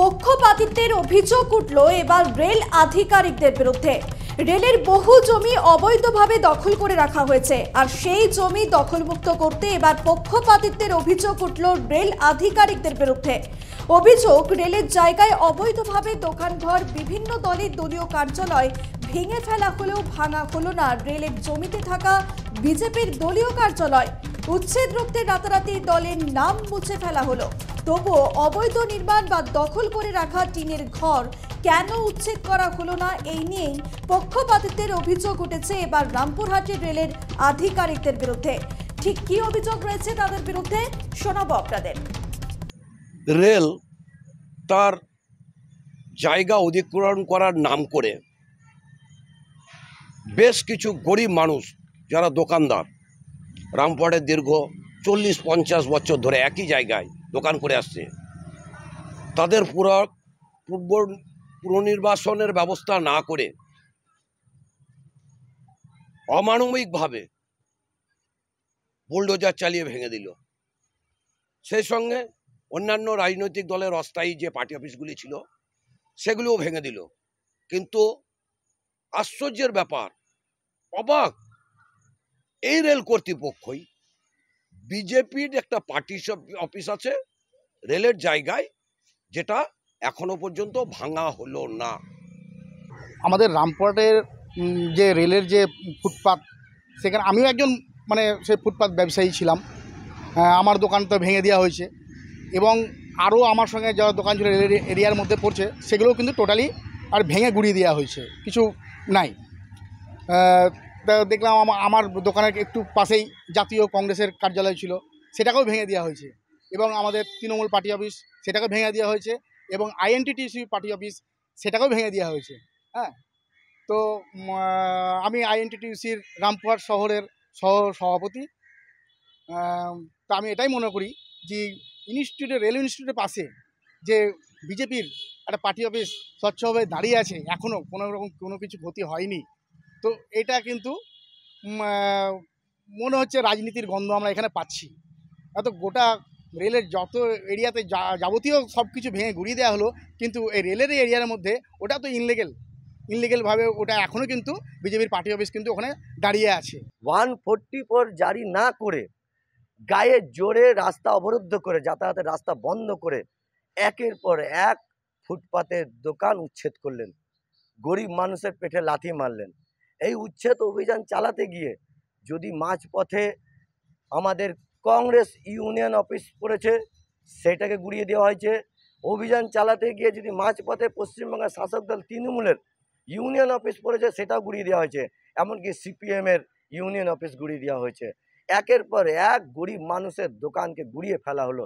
পক্ষপাতিত্বের অভিযোগ উঠল এবার রেল আধিকারিকদের বিরুদ্ধে রেলের বহু জমি অবৈধভাবে দখল করে রাখা হয়েছে আর সেই জমি দখলমুক্ত করতে এবার পক্ষপাতিত্বের অভিযোগ উঠল রেল আধিকারিকদের বিরুদ্ধে অভিযোগ রেলের জায়গায় অবৈধভাবে দোকানঘর বিভিন্ন দলের দলীয় কার্যালয় ভেঙে ফেলা হলেও ভাঙা হলো না রেলের জমিতে থাকা বিজেপির দলীয় কার্যালয় উচ্ছেদ রুখতে রাতারাতি দলের নাম মুছে ফেলা হলো তবুও অবৈধ নির্মাণ বা দখল করে রাখা টিনের ঘর কেন উচ্ছেদ করা হলো না এই নিয়েই পক্ষপাতিত্বের অভিযোগ উঠেছে এবার রামপুরহাটের রেলের আধিকারিকদের বিরুদ্ধে ঠিক কি অভিযোগ রয়েছে তাদের বিরুদ্ধে শোনাব আপনাদের রেল তার জায়গা অধিগ্রহণ করার নাম করে বেশ কিছু গরিব মানুষ যারা দোকানদার রামপুরহাটের দীর্ঘ চল্লিশ পঞ্চাশ বছর ধরে একই জায়গায় দোকান করে আসছে তাদের পুরো পূর্ব পুনর্নির্বাসনের ব্যবস্থা না করে অমানবিকভাবে বুলডোজার চালিয়ে ভেঙে দিল সেই সঙ্গে অন্যান্য রাজনৈতিক দলের অস্থায়ী যে পার্টি অফিসগুলি ছিল সেগুলিও ভেঙে দিল কিন্তু আশ্চর্যের ব্যাপার অবাক এই রেল কর্তৃপক্ষই বিজেপির একটা পার্টি অফিস আছে রেলের জায়গায় যেটা এখনো পর্যন্ত ভাঙা হলো না আমাদের রামপুরহাটের যে রেলের যে ফুটপাত সেখানে আমিও একজন মানে সেই ফুটপাত ব্যবসায়ী ছিলাম হ্যাঁ, আমার দোকান তো ভেঙে দেওয়া হয়েছে এবং আরও আমার সঙ্গে যারা দোকান ছিল রেলের এরিয়ার মধ্যে পড়ছে সেগুলোও কিন্তু টোটালি আর ভেঙে গুড়িয়ে দেওয়া হয়েছে কিছু নাই দেখলাম আমার দোকানের একটু পাশেই জাতীয় কংগ্রেসের কার্যালয় ছিল সেটাকেও ভেঙে দেওয়া হয়েছে এবং আমাদের তৃণমূল পার্টি অফিস সেটাকেও ভেঙে দেওয়া হয়েছে এবং আইএনটিটিসি পার্টি অফিস সেটাকেও ভেঙে দেওয়া হয়েছে হ্যাঁ তো আমি আইএনটিটিউসির রামপুরহাট শহরের সহ সভাপতি তা আমি এটাই মনে করি যে ইনস্টিটিউটে রেল ইনস্টিটিউটের পাশে যে বিজেপির একটা পার্টি অফিস স্বচ্ছভাবে দাঁড়িয়ে আছে এখনও কোনো রকম কোনো কিছু ক্ষতি হয়নি তো এটা কিন্তু মনে হচ্ছে রাজনীতির গন্ধ আমরা এখানে পাচ্ছি এত গোটা রেলের যত এরিয়াতে যাবতীয় সব কিছু ভেঙে ঘুরিয়ে দেওয়া হলো কিন্তু এই রেলের এরিয়ার মধ্যে ওটা তো ইনলিগেল ইনলিগেলভাবে ওটা এখনও কিন্তু বিজেপির পার্টি অফিস কিন্তু ওখানে দাঁড়িয়ে আছে ওয়ান ফোরটি ফোর জারি না করে গায়ে জোরে রাস্তা অবরুদ্ধ করে যাতায়াতের রাস্তা বন্ধ করে একের পর এক ফুটপাতের দোকান উচ্ছেদ করলেন গরিব মানুষের পেটে লাথি মারলেন এই উচ্ছেদ অভিযান চালাতে গিয়ে যদি মাঝপথে আমাদের কংগ্রেস ইউনিয়ন অফিস পড়েছে সেটাকে গুড়িয়ে দেওয়া হয়েছে অভিযান চালাতে গিয়ে যদি মাঝপথে পশ্চিমবঙ্গের শাসক দল তৃণমূলের ইউনিয়ন অফিস পড়েছে সেটাও গুড়িয়ে দেওয়া হয়েছে এমনকি সিপিএমের ইউনিয়ন অফিস গুড়িয়ে দেওয়া হয়েছে একের পর এক গরিব মানুষের দোকানকে গুড়িয়ে ফেলা হলো